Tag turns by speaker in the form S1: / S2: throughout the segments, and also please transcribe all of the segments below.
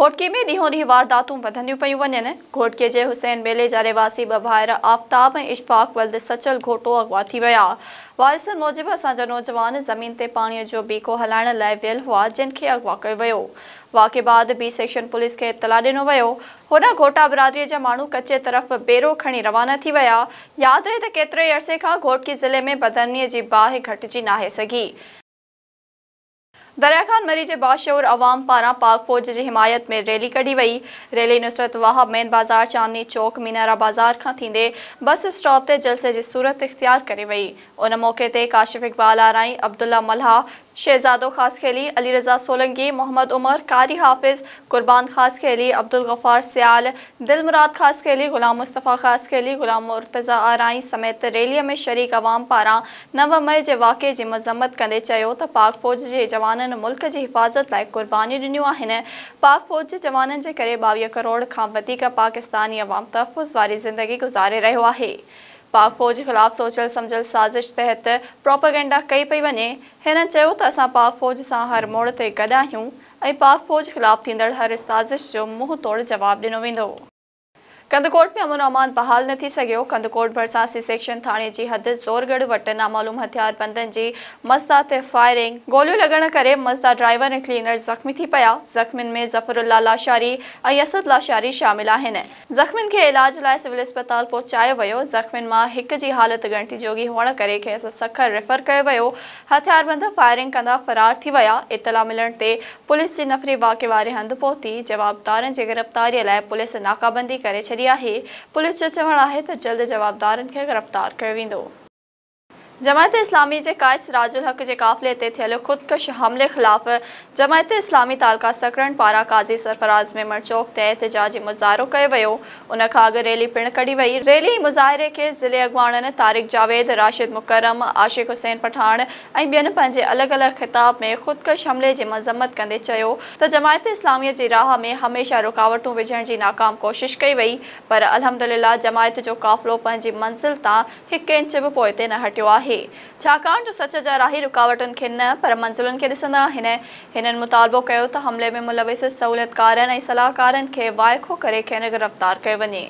S1: घोटके में ॾींहों ॾींहुं वारदा वधंदियूं पियूं वञनि घोटकीअ जे हुसैन मेले जा रहिवासी ॿ भाहिरि आफ़्ताब ऐं वल्द सचल घोटो अॻुवा थी विया वारिसनि मूजिबि असांजा नौजवान ज़मीन ते पाणीअ जो बीको हलाइण लाइ वियल हुआ जिन खे अॻु कयो वियो वाक़ि बाद बी सेक्शन पुलिस खे इतलाह ॾिनो वियो हुन घोटा बिरादरीअ जा माण्हू कचे तरफ़ बेरो खणी रवाना थी विया यादि रहे त केतिरे अरसे खां घोटकी ज़िले में बदनीअ जी बाहि घटिजी नाहे सघी दरियाखान मरी जे बादशूर आवाम पारां पाक फ़ौज जी हिमायत में रैली कढी वई रैली नुसरत वाह मेन बाज़ार चांदनी चौक मीनारा बाज़ार खां بس बस स्टॉप ते जलसे जी सूरत इख़्तियार करे वई उन मौक़े ते काशिफ़ इकबाला राई अब्दुला मल्हाह शहजादो खेली अली रजा सोलंगी मोहम्मद उमर कारी हाफिज कुर्बान खेली अब्दुल गफ़ार सयाल दिल मुराद खास खेली गुलाम मुस्तफ़ा खेली गुलाम मुर्तज़ा आरई समेत रैली में शरीक अवाम पारा नव मई के वाक़े की मज़म्मत कदे तो पाक फ़ौज के जवान मुल्क की हिफ़ाज़त लाइ क़ुर्बानी ॾिनियूं पाक फ़ौज के जवान के करे करोड़ का पाकिस्तानी अवाम तहफ़ुज़ वारी ज़िंदगी गुज़ारे रो है पाक फ़ौज ख़िलाफ़ सोचल समझल साज़िश तहत प्रोपागेंडा कई पई वञे हिन चयो त असां पाक फ़ौज सां हर मोड़ ते गॾु आहियूं ऐं पाक फ़ौज ख़िलाफ़ु थींदड़ हर साज़िश जो मुंहं तोड़ जवाबु ॾिनो वेंदो कंदकोट में अमन अमान बहाल न थी सघियो कंदकोट भरसासी सेक्शन थाने जी हद ज़ोरगढ़ वट नामालूम हथियार बंदन जी मसदा ते फायरिंग गोलू लॻण करे मज़दार ड्राइवर ऐं क्लीनर ज़ख़्मी थी पिया ज़ख़्मियुनि में ज़फर लाशारी ऐं यस लाशारी शामिल आहिनि ज़ख़्मीनि के इलाज लाइ सिविल अस्पताल पहुंचाया वो ज़ख़्मियुनि में एक की हालत गणती जोगी होने करे खेसि सखर रेफर किया वो हथियार बंदि फ़ायरिंग कदा फ़रार थी विया इतलाह मिलण ते पुलिस की नफ़री वाके वारे हंधु पहुती जवाबदारनि गिरफ्तारी गिरफ़्तारीअ पुलिस नाकाबंदी कर छॾी आहे पुलिस जो चवणु आहे त जल्द जवाबदारनि खे गिरफ़्तारु कयो वेंदो जमायत इस्लामी के कायद सिराजुल हक़ के काफ़िले ते थियल ख़ुदकश हमले खिलाफ़ जमायत इस्लामी तालका सकरण पारा काज़ी सरफराज़ मेमर चौक ते एहतजाजी मुज़ाहिरो कयो उन रैली पिण कड़ी वही रैली मुजाहरे के ज़िले अॻुवाणनि तारिक जावेद राशिद मुकरम आशिक़ हुसैन पठान ऐं ॿियनि अलग अलग ख़िताब में ख़ुदकश हमले की मज़म्मत कंदे चयो त जमायत इस्लामीअ जी राह में हमेशा रुकावटू विझण जी नाकाम कोशिश कई वही पर अलहमदिल्ला जमायत जो काफ़िलो मंज़िल तां हिकु इंच भी पोइ ते न हटियो आहे आहे छाकाणि जो सच जा राही रुकावटुनि खे न पर मंज़िलुनि खे ॾिसंदा हिननि मुतालबो कयो त हमले में मुलविस सहूलियतकारनि ऐं सलाहकारनि खे वाइखो करे खेनि गिरफ़्तार कयो वञे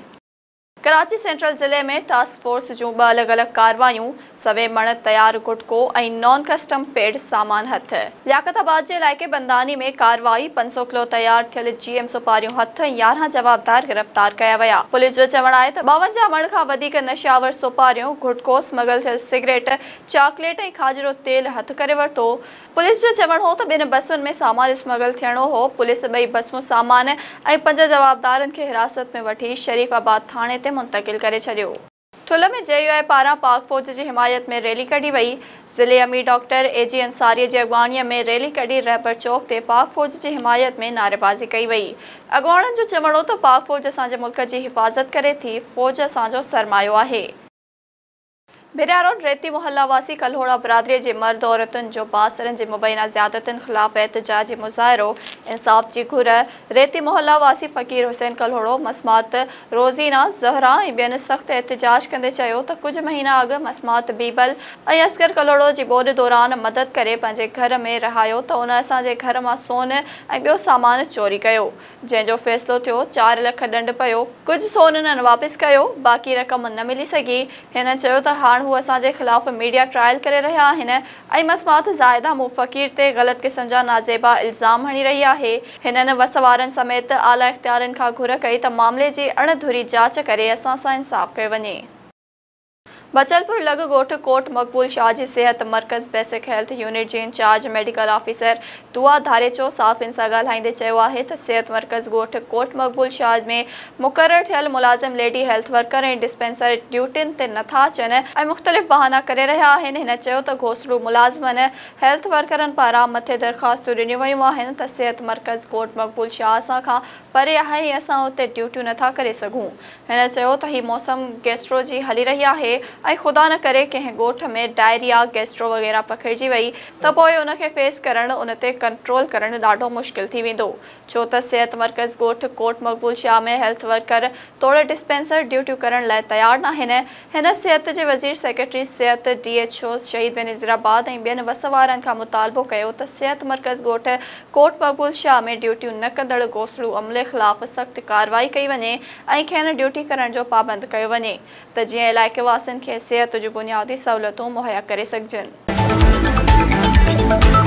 S1: कराची सेंट्रल ज़िले में टास्क फोर्स जूं ॿ अलॻि अलॻि कारवायूं सवे मण तैयार गुटको नॉन कस्टम पेड सामान हथ लकताबाद के इलाके बंदानी में कार्रवाई पंज सौ किलो तैयार थियल जी ऐम सुपारियूं हथु ऐं जवाबदार गिरफ़्तार कया वह पुलिस जो चवण है बवंजा मण का नशावर सोपारियूं गुटको स्मगल थे सिगरेट चॉकलेट ऐं खाजरो तेलु हथु करे वरितो पुलिस जो चवण हो तो बिन बसुनि में सामान स्मगल थियण हो पुलिस बई बसूं सामान पंज जवाबदार हिरासत में वठी शरीफ़ाबाद थाने मुंतकिल कर करे थुल्ह में जे यू आई पारा पाक फ़ौज की हिमायत में रैली कढी वही ज़िले अमीर डॉक्टर ए जी अंसारी की अगवाणी में रैली कढी रहबर चौक से पाक फ़ौज की हिमायत में नारेबाज़ी कई वही अगवाणन जो चवणो त पाक फ़ौज असांजे मुल्क जी हिफ़ाज़त करे थी फ़ौज असो सरमा है बिरया रोट रेती मोहल्लावासी कलहोड़ा कल्होड़ा के मर्द मर्दु औरतुनि जो बासरनि जे मुबैना ज़्यादतुनि ख़िलाफ़ु एतिजाज मुजाहरो इंसाफ़ की घुर रेती मोहल्लावासी फ़क़ीर हुसैन कलहोड़ो मसमात रोज़ीना ज़हरा बेन सख्त एहतजाज कदे कंदे चयो महीना अग मसमात बीबल असगर कलोड़ो की ॿोॾि दौरान मदद करें घर में रहायो त उन असांजे घर में सोन ऐं सामान चोरी कर जैसे फैसलो थो चार लख डंड पो कुछ सोन उन्हनि वापसि कयो बाक़ी रक़म न मिली सी हिन चयो हू असांजे ख़िलाफ़ मीडिया ट्रायल करे रहिया आहिनि ऐं मु फ़क़ीर ते ग़लति क़िस्म जा नाज़ेबा इल्ज़ाम हणी रही आहे हिननि वस वारनि समेत आला इख़्तियारनि खां घुर कई त मामले जी अणधुरी जांच करे असां सां इंसाफ़ु कयो वञे बचलपुर लग गोठ कोट मक़बूल शाह जी सिहत मर्कज़ बेसिक हेल्थ यूनिट के incharge medical officer Dua Dharejo साफ़िन सां ॻाल्हाईंदे चयो आहे त सिहत मर्कज़ ॻोठु कोट मक़बूल शाह में मुकर थियल मुलाज़िम लेडी हेल्थ वर्कर ए डिस्पेंसर ड्यूटियुनि से ना अचन ऐं मुख़्तलिफ़ बहाना कर रहा है हिन घोसलू मुलाज़िमनि हेल्थ वर्कर पारा मथे दरख्वास्त ॾिनियूं वयूं आहिनि सेहत मरकज कोट मक़बूल शाह असां परे है असा हुते ड्यूटियूं ना करे सघूं हिन चयो मौसम गेस्ट्रो की हली रही है ऐं ख़ुदा न करे कंहिं ॻोठ में डायरिया गैस्ट्रो वग़ैरह पखिड़िजी वई त पोइ उनखे फेस करणु उन ते कंट्रोल करणु ॾाढो मुश्किल थी वेंदो छो त सिहत मर्कज़ ॻोठ कोट मक़बूल शाह में हेल्थ वर्कर तोड़े डिस्पेंसर ड्यूटियूं करण लाइ तयारु न आहिनि हिन सिहत जे वज़ीर सेक्रेटरी सिहत डी एच ओ शहीद बिन बेनराबाद ऐं ॿियनि वस वारनि खां मुतालबो कयो त सिहत मर्कज़ ॻोठ कोट मक़बूल शाह में ड्यूटियूं न कंदड़ घोसड़ू अमले ख़िलाफ़ु सख़्तु कारवाई कई वञे ऐं खेनि ड्यूटी करण जो पाबंदु कयो वञे त जीअं इलाइक़े वासियुनि खे हैसियत तो बुनियादी सहूलतों मुहैया कर सकजन